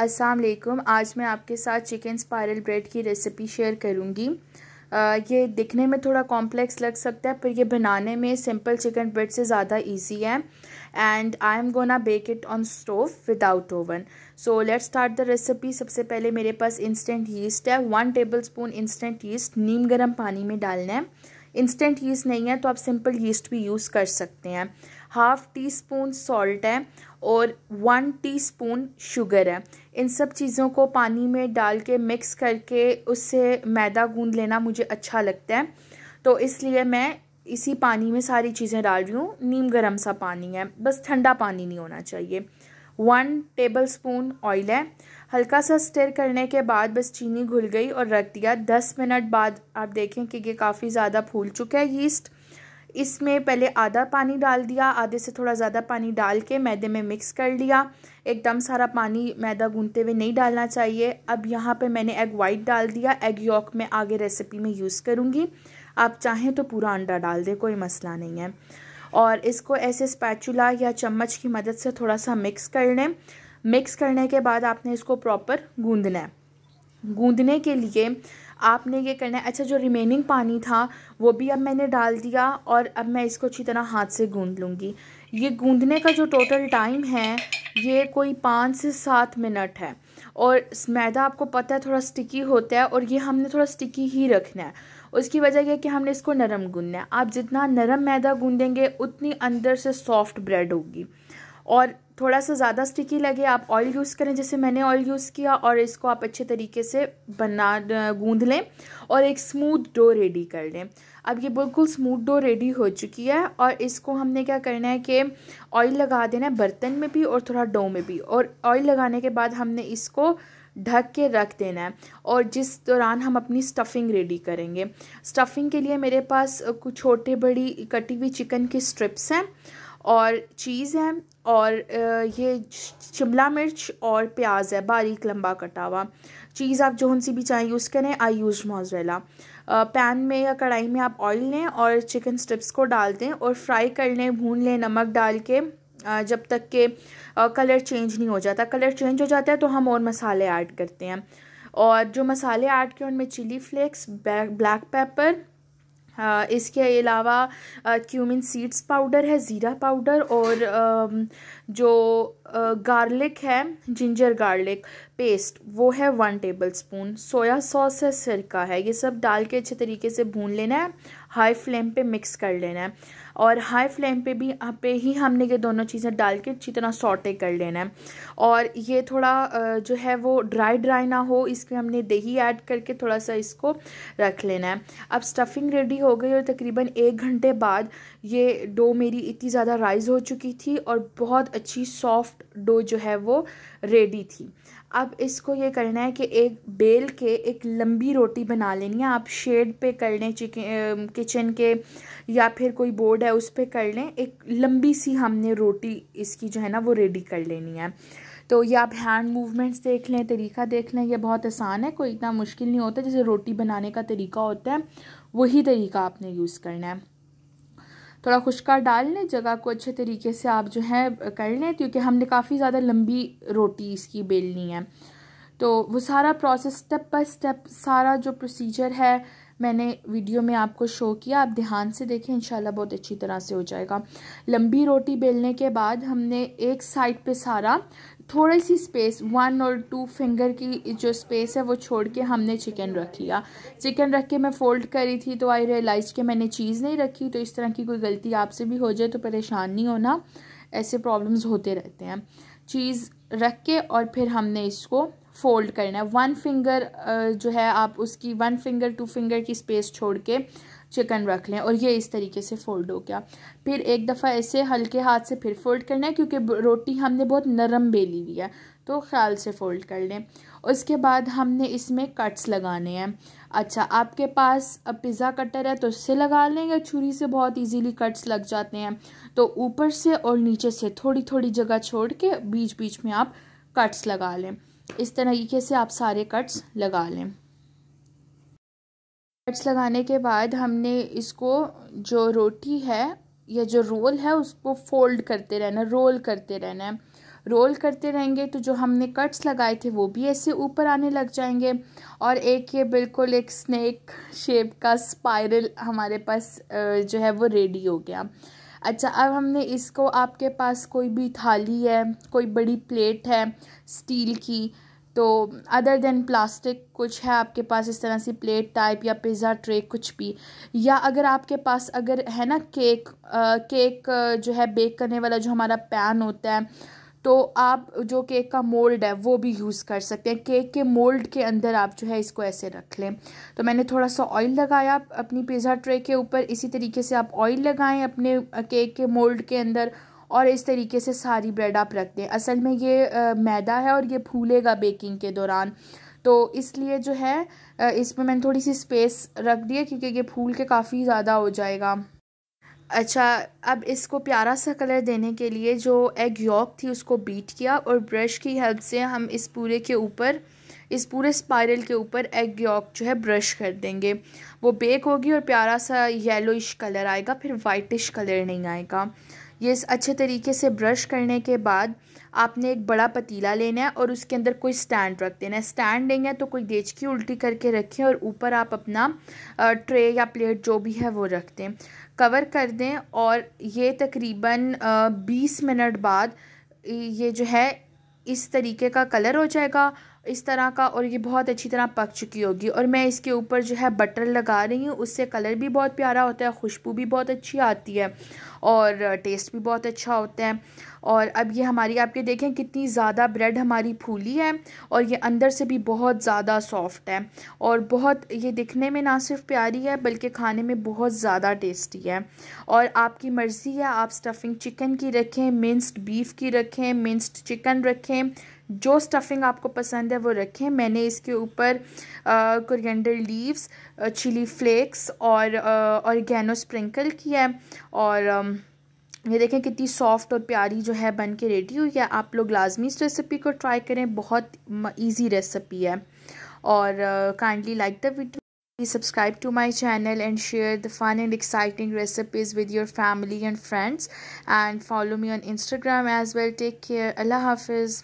अस्सलाम वालेकुम आज मैं आपके साथ चिकन स्पायरल ब्रेड की रेसिपी शेयर करूँगी ये दिखने में थोड़ा कॉम्प्लेक्स लग सकता है पर ये बनाने में सिंपल चिकन ब्रेड से ज़्यादा इजी है and I am gonna bake it on stove without oven so let start the recipe सबसे पहले मेरे पास इंस्टेंट यीस्ट है one tablespoon instant yeast नीम गर्म पानी में डालना है इंस्टेंट यीस्ट नहीं है तो आप सिंपल यीस्ट भी यूज़ कर सकते हैं हाफ़ टी स्पून सॉल्ट है और वन टी स्पून शुगर है इन सब चीज़ों को पानी में डाल के मिक्स करके उससे मैदा गूंद लेना मुझे अच्छा लगता है तो इसलिए मैं इसी पानी में सारी चीज़ें डाल रही हूँ नीम गर्म सा पानी है बस ठंडा पानी नहीं होना चाहिए वन टेबल स्पून ऑयल है हल्का सा स्टिर करने के बाद बस चीनी घुल गई और रख दिया दस मिनट बाद आप देखें कि ये काफ़ी ज़्यादा फूल चुका है यीस्ट इसमें पहले आधा पानी डाल दिया आधे से थोड़ा ज़्यादा पानी डाल के मैदे में मिक्स कर लिया एकदम सारा पानी मैदा गूंदते हुए नहीं डालना चाहिए अब यहाँ पे मैंने एग वाइट डाल दिया एग यॉक मैं आगे रेसिपी में यूज़ करूँगी आप चाहें तो पूरा अंडा डाल दें कोई मसला नहीं है और इसको ऐसे स्पैचुला या चम्मच की मदद से थोड़ा सा मिक्स कर लें मिक्स करने के बाद आपने इसको प्रॉपर गूँधना है गूँधने के लिए आपने ये करना है अच्छा जो रिमेनिंग पानी था वो भी अब मैंने डाल दिया और अब मैं इसको अच्छी तरह हाथ से गूंद लूँगी ये गूंदने का जो टोटल टाइम है ये कोई पाँच से सात मिनट है और मैदा आपको पता है थोड़ा स्टिकी होता है और ये हमने थोड़ा स्टिकी ही रखना है उसकी वजह यह कि हमने इसको नरम गूंदना है आप जितना नरम मैदा गूंदेंगे उतनी अंदर से सॉफ्ट ब्रेड होगी और थोड़ा सा ज़्यादा स्टिकी लगे आप ऑयल यूज़ करें जैसे मैंने ऑयल यूज़ किया और इसको आप अच्छे तरीके से बना गूंद लें और एक स्मूथ डो रेडी कर लें अब ये बिल्कुल स्मूथ डो रेडी हो चुकी है और इसको हमने क्या करना है कि ऑयल लगा देना है बर्तन में भी और थोड़ा डो में भी और ऑयल लगाने के बाद हमने इसको ढक के रख देना है और जिस दौरान हम अपनी स्टफ़िंग रेडी करेंगे स्टफ़िंग के लिए मेरे पास कुछ छोटे बड़ी कटी हुई चिकन की स्ट्रिप्स हैं और चीज़ है और ये शिमला मिर्च और प्याज है बारीक लंबा कटा हुआ चीज़ आप जोन सी भी चाहें यूज़ करें आई यूज मोजरेला पैन में या कढ़ाई में आप ऑयल लें और चिकन स्ट्रिप्स को डाल दें और फ्राई कर लें भून लें नमक डाल के जब तक के कलर चेंज नहीं हो जाता कलर चेंज हो जाता है तो हम और मसाले ऐड करते हैं और जो मसाले ऐड किए उनमें चिली फ्लेक्स ब्लैक पेपर हाँ, इसके अलावा क्यूमिन सीड्स पाउडर है ज़ीरा पाउडर और जो गार्लिक है जिंजर गार्लिक पेस्ट वो है one tablespoon soya sauce है सिरका है ये सब डाल के अच्छे तरीके से भून लेना है हाई फ्लेम पे मिक्स कर लेना है और हाई फ्लेम पे भी पे ही हमने ये दोनों चीज़ें डाल के अच्छी तरह सॉटे कर लेना है और ये थोड़ा जो है वो ड्राई ड्राई ना हो इसमें हमने दही ऐड करके थोड़ा सा इसको रख लेना है अब स्टफिंग रेडी हो गई और तकरीबन एक घंटे बाद ये डो मेरी इतनी ज़्यादा राइज़ हो चुकी थी और बहुत अच्छी सॉफ्ट डो जो है वो रेडी थी अब अब इसको ये करना है कि एक बेल के एक लंबी रोटी बना लेनी है आप शेड पे कर लें किचन के या फिर कोई बोर्ड है उस पर कर लें एक लंबी सी हमने रोटी इसकी जो है ना वो रेडी कर लेनी है तो ये आप हैंड मूवमेंट्स देख लें तरीका देख लें ये बहुत आसान है कोई इतना मुश्किल नहीं होता जैसे रोटी बनाने का तरीका होता है वही तरीका आपने यूज़ करना है थोड़ा खुशका डाल लें जगह को अच्छे तरीके से आप जो है कर लें क्योंकि हमने काफ़ी ज़्यादा लंबी रोटी इसकी बेलनी है तो वो सारा प्रोसेस स्टेप बाय स्टेप सारा जो प्रोसीजर है मैंने वीडियो में आपको शो किया आप ध्यान से देखें इंशाल्लाह बहुत अच्छी तरह से हो जाएगा लंबी रोटी बेलने के बाद हमने एक साइड पे सारा थोड़ी सी स्पेस वन और टू फिंगर की जो स्पेस है वो छोड़ के हमने चिकन रख लिया चिकन रख के मैं फ़ोल्ड करी थी तो आई रियलाइज के मैंने चीज़ नहीं रखी तो इस तरह की कोई गलती आपसे भी हो जाए तो परेशान नहीं होना ऐसे प्रॉब्लम्स होते रहते हैं चीज़ रख के और फिर हमने इसको फोल्ड करना है वन फिंगर जो है आप उसकी वन फिंगर टू फिंगर की स्पेस छोड़ के चिकन रख लें और ये इस तरीके से फोल्ड हो गया फिर एक दफ़ा ऐसे हल्के हाथ से फिर फोल्ड करना है क्योंकि रोटी हमने बहुत नरम बेली हुई है तो ख्याल से फोल्ड कर लें उसके बाद हमने इसमें कट्स लगाने हैं अच्छा आपके पास अब पिज़्ज़ा कटर है तो उससे लगा लें या छुरी से बहुत इजीली कट्स लग जाते हैं तो ऊपर से और नीचे से थोड़ी थोड़ी जगह छोड़ के बीच बीच में आप कट्स लगा लें इस तरीके से आप सारे कट्स लगा लें कट्स लगाने के बाद हमने इसको जो रोटी है या जो रोल है उसको फोल्ड करते रहना रोल करते रहना है रोल करते रहेंगे तो जो हमने कट्स लगाए थे वो भी ऐसे ऊपर आने लग जाएंगे और एक ये बिल्कुल एक स्नैक शेप का स्पायरल हमारे पास जो है वो रेडी हो गया अच्छा अब हमने इसको आपके पास कोई भी थाली है कोई बड़ी प्लेट है स्टील की तो अदर देन प्लास्टिक कुछ है आपके पास इस तरह से प्लेट टाइप या पिज़्ज़ा ट्रे कुछ भी या अगर आपके पास अगर है ना केक आ, केक जो है बेक करने वाला जो हमारा पैन होता है तो आप जो केक का मोल्ड है वो भी यूज़ कर सकते हैं केक के मोल्ड के अंदर आप जो है इसको ऐसे रख लें तो मैंने थोड़ा सा ऑयल लगाया अपनी पिज़्ज़ा ट्रे के ऊपर इसी तरीके से आप ऑयल लगाएं अपने केक के मोल्ड के अंदर और इस तरीके से सारी ब्रेड आप रख दें असल में ये आ, मैदा है और ये फूलेगा बेकिंग के दौरान तो इसलिए जो है इसमें मैंने थोड़ी सी स्पेस रख दी है क्योंकि ये फूल के काफ़ी ज़्यादा हो जाएगा अच्छा अब इसको प्यारा सा कलर देने के लिए जो एग यॉक थी उसको बीट किया और ब्रश की हेल्प से हम इस पूरे के ऊपर इस पूरे स्पायरल के ऊपर एग यॉक जो है ब्रश कर देंगे वो बेक होगी और प्यारा सा येलोइश कलर आएगा फिर वाइटिश कलर नहीं आएगा ये अच्छे तरीके से ब्रश करने के बाद आपने एक बड़ा पतीला लेना है और उसके अंदर कोई स्टैंड रख देना है स्टैंड लेंगे तो कोई देच की उल्टी करके रखें और ऊपर आप अपना ट्रे या प्लेट जो भी है वो रख दें कवर कर दें और ये तकरीबन बीस मिनट बाद ये जो है इस तरीके का कलर हो जाएगा इस तरह का और ये बहुत अच्छी तरह पक चुकी होगी और मैं इसके ऊपर जो है बटर लगा रही हूँ उससे कलर भी बहुत प्यारा होता है खुशबू भी बहुत अच्छी आती है और टेस्ट भी बहुत अच्छा होता है और अब ये हमारी आपके देखें कितनी ज़्यादा ब्रेड हमारी फूली है और ये अंदर से भी बहुत ज़्यादा सॉफ्ट है और बहुत ये दिखने में ना सिर्फ प्यारी है बल्कि खाने में बहुत ज़्यादा टेस्टी है और आपकी मर्ज़ी है आप स्टफिंग चिकन की रखें मिन्स्ड बीफ की रखें मिन्स्ड चिकन रखें जो स्टफिंग आपको पसंद है वो रखें मैंने इसके ऊपर कुरियंडर लीव्स चिली फ्लेक्स और और स्प्रिंकल किया है और ये देखें कितनी सॉफ्ट और प्यारी जो है बन के रेडी हुई है आप लोग लाजमी इस रेसिपी को ट्राई करें बहुत इजी रेसिपी है और kindly like the video please subscribe to my channel and share the fun and exciting recipes with your family and friends and follow me on Instagram as well take care अल्लाह हाफिज़